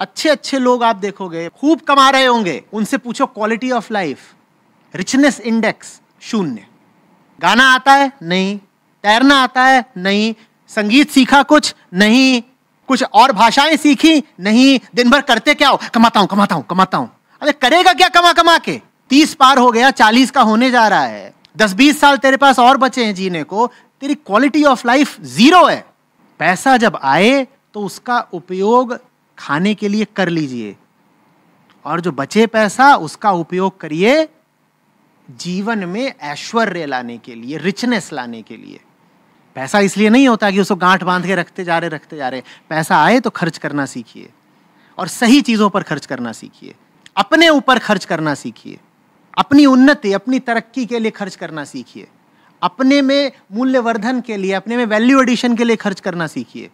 अच्छे अच्छे लोग आप देखोगे खूब कमा रहे होंगे उनसे पूछो quality of life richness index शून्य गाना आता है नहीं तैरना आता है नहीं संगीत सीखा कुछ नहीं कुछ और भाषाएं सीखी नहीं दिन भर करते क्या हो कमाता हूं कमाता हूं कमाता हूं अरे करेगा क्या कमा कमा के तीस पार हो गया चालीस का होने जा रहा है दस बीस साल तेरे पास और बचे हैं जीने को तेरी क्वालिटी ऑफ लाइफ जीरो है पैसा जब आए तो उसका उपयोग खाने के लिए कर लीजिए और जो बचे पैसा उसका उपयोग करिए जीवन में ऐश्वर्य लाने के लिए रिचनेस लाने के लिए पैसा इसलिए नहीं होता कि उसको गांठ बांध के रखते जा रहे रखते जा रहे पैसा आए तो खर्च करना सीखिए और सही चीज़ों पर खर्च करना सीखिए अपने ऊपर खर्च करना सीखिए अपनी उन्नति अपनी तरक्की के लिए खर्च करना सीखिए अपने में मूल्यवर्धन के लिए अपने में वैल्यू एडिशन के लिए खर्च करना सीखिए